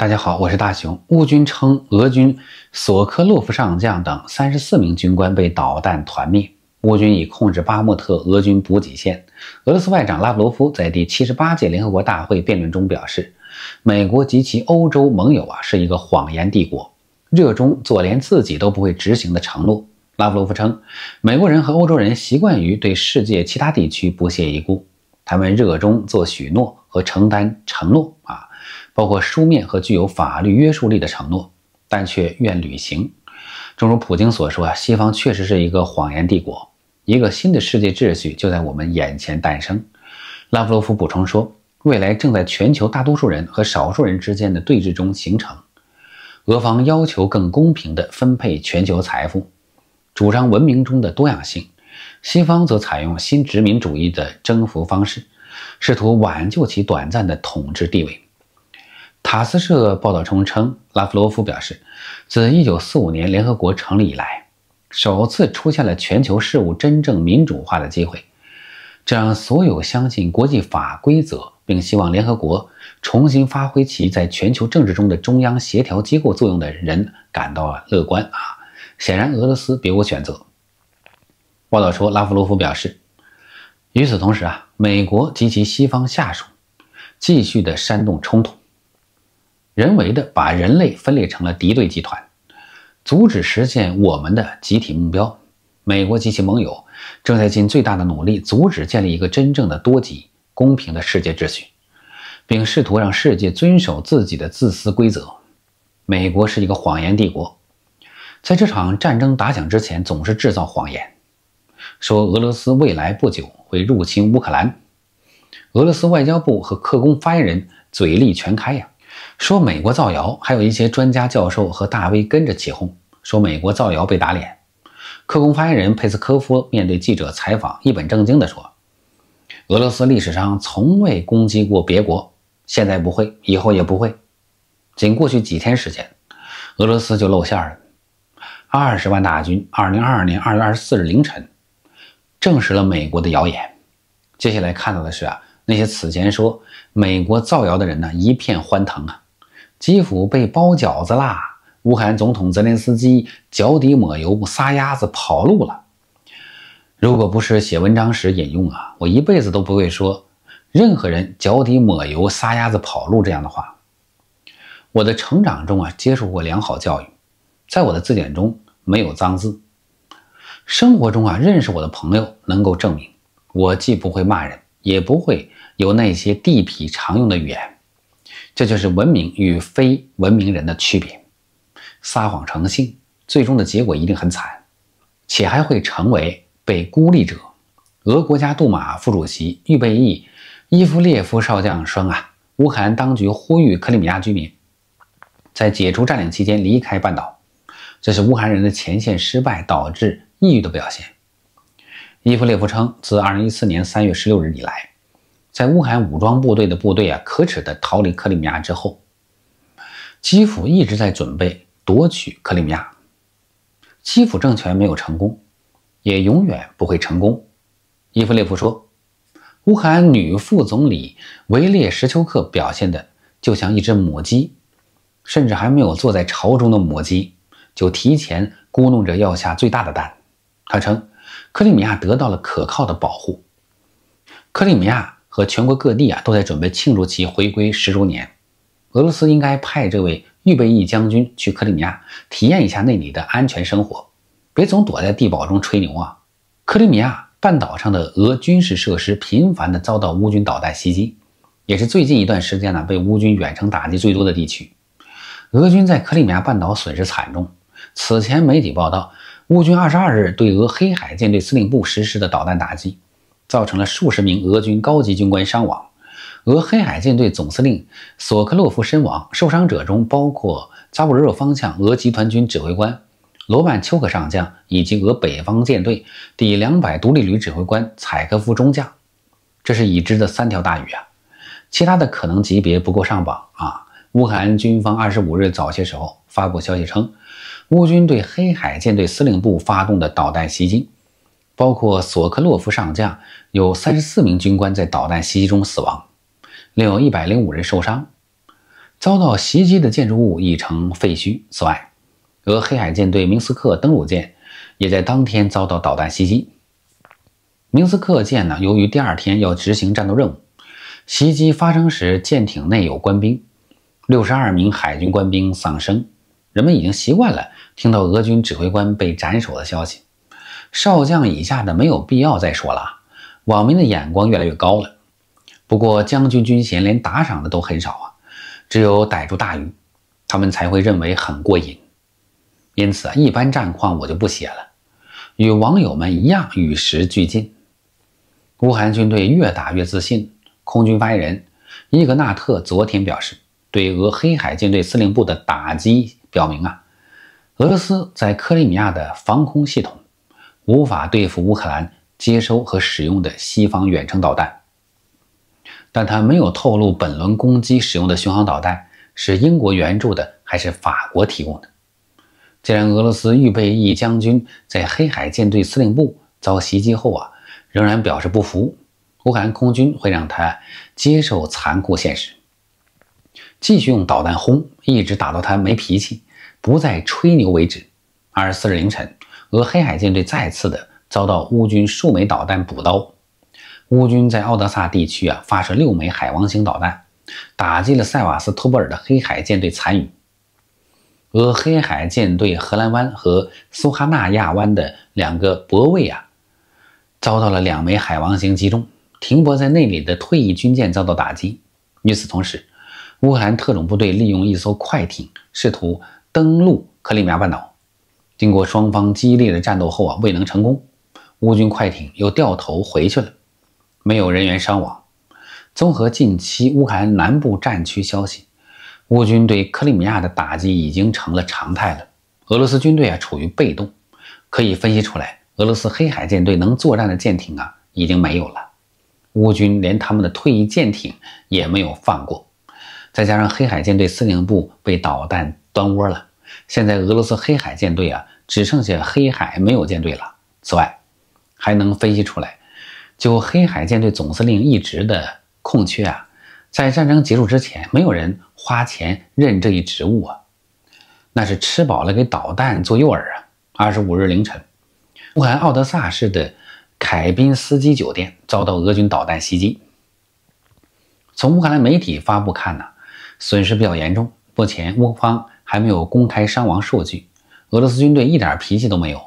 大家好，我是大雄。乌军称俄军索科洛夫上将等三十四名军官被导弹团灭。乌军已控制巴莫特。俄军补给线。俄罗斯外长拉夫罗夫在第七十八届联合国大会辩论中表示，美国及其欧洲盟友啊是一个谎言帝国，热衷做连自己都不会执行的承诺。拉夫罗夫称，美国人和欧洲人习惯于对世界其他地区不屑一顾。他们热衷做许诺和承担承诺啊，包括书面和具有法律约束力的承诺，但却愿履行。正如普京所说，啊，西方确实是一个谎言帝国，一个新的世界秩序就在我们眼前诞生。拉夫罗夫补充说，未来正在全球大多数人和少数人之间的对峙中形成。俄方要求更公平地分配全球财富，主张文明中的多样性。西方则采用新殖民主义的征服方式，试图挽救其短暂的统治地位。塔斯社报道称，拉夫罗夫表示，自1945年联合国成立以来，首次出现了全球事务真正民主化的机会，这让所有相信国际法规则并希望联合国重新发挥其在全球政治中的中央协调机构作用的人感到乐观啊！显然，俄罗斯别无选择。报道说，拉夫罗夫表示，与此同时啊，美国及其西方下属继续的煽动冲突，人为的把人类分裂成了敌对集团，阻止实现我们的集体目标。美国及其盟友正在尽最大的努力阻止建立一个真正的多极、公平的世界秩序，并试图让世界遵守自己的自私规则。美国是一个谎言帝国，在这场战争打响之前，总是制造谎言。说俄罗斯未来不久会入侵乌克兰，俄罗斯外交部和克工发言人嘴力全开呀，说美国造谣，还有一些专家教授和大 V 跟着起哄，说美国造谣被打脸。克宫发言人佩斯科夫面对记者采访，一本正经地说：“俄罗斯历史上从未攻击过别国，现在不会，以后也不会。”仅过去几天时间，俄罗斯就露馅了，二十万大军，二零二二年二月二十四日凌晨。证实了美国的谣言。接下来看到的是啊，那些此前说美国造谣的人呢，一片欢腾啊！基辅被包饺子啦！乌克兰总统泽连斯基脚底抹油，撒丫子跑路了。如果不是写文章时引用啊，我一辈子都不会说任何人脚底抹油、撒丫子跑路这样的话。我的成长中啊，接受过良好教育，在我的字典中没有脏字。生活中啊，认识我的朋友能够证明，我既不会骂人，也不会有那些地痞常用的语言。这就是文明与非文明人的区别。撒谎成性，最终的结果一定很惨，且还会成为被孤立者。俄国家杜马副主席、预备役伊夫列夫少将说：“啊，乌克兰当局呼吁克里米亚居民在解除占领期间离开半岛，这是乌克兰人的前线失败导致。”抑郁的表现。伊夫列夫称，自2014年3月16日以来，在乌克兰武装部队的部队啊可耻的逃离克里米亚之后，基辅一直在准备夺取克里米亚。基辅政权没有成功，也永远不会成功。伊夫列夫说，乌克兰女副总理维列什丘克表现的就像一只母鸡，甚至还没有坐在巢中的母鸡，就提前咕哝着要下最大的蛋。他称，克里米亚得到了可靠的保护。克里米亚和全国各地啊都在准备庆祝其回归十周年。俄罗斯应该派这位预备役将军去克里米亚体验一下那里的安全生活，别总躲在地堡中吹牛啊！克里米亚半岛上的俄军事设施频繁地遭到乌军导弹袭击，也是最近一段时间呢被乌军远程打击最多的地区。俄军在克里米亚半岛损失惨重。此前媒体报道。乌军二十二日对俄黑海舰队司令部实施的导弹打击，造成了数十名俄军高级军官伤亡，俄黑海舰队总司令索科洛夫身亡，受伤者中包括扎布热方向俄集团军指挥官罗曼丘克上将以及俄北方舰队第两百独立旅指挥官采科夫中将。这是已知的三条大鱼啊，其他的可能级别不够上榜啊。乌克兰军方二十五日早些时候发布消息称。乌军对黑海舰队司令部发动的导弹袭击，包括索科洛夫上将，有三十四名军官在导弹袭击中死亡，另有一百零五人受伤。遭到袭击的建筑物已成废墟。此外，俄黑海舰队明斯克登陆舰也在当天遭到导弹袭击。明斯克舰呢，由于第二天要执行战斗任务，袭击发生时舰艇内有官兵，六十二名海军官兵丧生。人们已经习惯了听到俄军指挥官被斩首的消息，少将以下的没有必要再说了。网民的眼光越来越高了，不过将军军衔连打赏的都很少啊，只有逮住大鱼，他们才会认为很过瘾。因此，啊，一般战况我就不写了，与网友们一样与时俱进。乌韩军队越打越自信，空军发言人伊格纳特昨天表示，对俄黑海舰队司令部的打击。表明啊，俄罗斯在克里米亚的防空系统无法对付乌克兰接收和使用的西方远程导弹。但他没有透露本轮攻击使用的巡航导弹是英国援助的还是法国提供的。既然俄罗斯预备役将军在黑海舰队司令部遭袭击后啊，仍然表示不服，乌克兰空军会让他接受残酷现实。继续用导弹轰，一直打到他没脾气、不再吹牛为止。二十四日凌晨，俄黑海舰队再次的遭到乌军数枚导弹补刀。乌军在奥德萨地区啊发射六枚海王星导弹，打击了塞瓦斯托波尔的黑海舰队残余。俄黑海舰队荷兰湾和苏哈纳亚湾的两个泊位啊，遭到了两枚海王星击中，停泊在那里的退役军舰遭到打击。与此同时，乌克兰特种部队利用一艘快艇试图登陆克里米亚半岛，经过双方激烈的战斗后啊，未能成功。乌军快艇又掉头回去了，没有人员伤亡。综合近期乌克兰南部战区消息，乌军对克里米亚的打击已经成了常态了。俄罗斯军队啊，处于被动，可以分析出来，俄罗斯黑海舰队能作战的舰艇啊，已经没有了。乌军连他们的退役舰艇也没有放过。再加上黑海舰队司令部被导弹端窝了，现在俄罗斯黑海舰队啊只剩下黑海没有舰队了。此外，还能分析出来，就黑海舰队总司令一职的空缺啊，在战争结束之前，没有人花钱任这一职务啊，那是吃饱了给导弹做诱饵啊。二十五日凌晨，乌克兰奥德萨市的凯宾斯基酒店遭到俄军导弹袭击。从乌克兰媒体发布看呢。损失比较严重，目前乌方还没有公开伤亡数据。俄罗斯军队一点脾气都没有，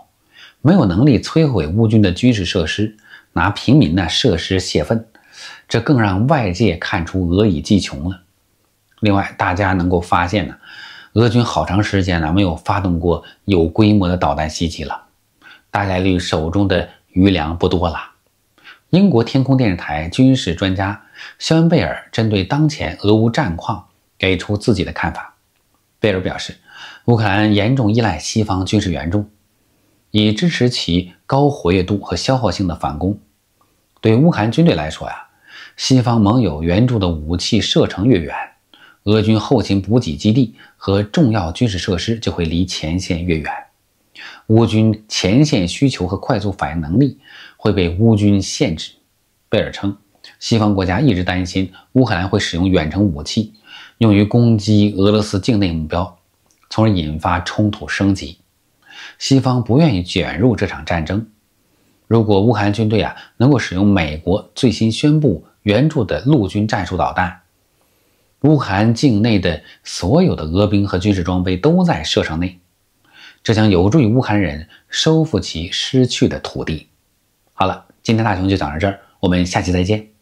没有能力摧毁乌军的军事设施，拿平民的设施泄愤，这更让外界看出俄以计穷了。另外，大家能够发现呢，俄军好长时间呢没有发动过有规模的导弹袭击了，大概率手中的余粮不多了。英国天空电视台军事专家肖恩·贝尔针对当前俄乌战况。给出自己的看法，贝尔表示，乌克兰严重依赖西方军事援助，以支持其高活跃度和消耗性的反攻。对乌克兰军队来说呀，西方盟友援助的武器射程越远，俄军后勤补给基地和重要军事设施就会离前线越远，乌军前线需求和快速反应能力会被乌军限制。贝尔称，西方国家一直担心乌克兰会使用远程武器。用于攻击俄罗斯境内目标，从而引发冲突升级。西方不愿意卷入这场战争。如果乌克兰军队啊能够使用美国最新宣布援助的陆军战术导弹，乌克兰境内的所有的俄兵和军事装备都在射程内，这将有助于乌克兰人收复其失去的土地。好了，今天大熊就讲到这儿，我们下期再见。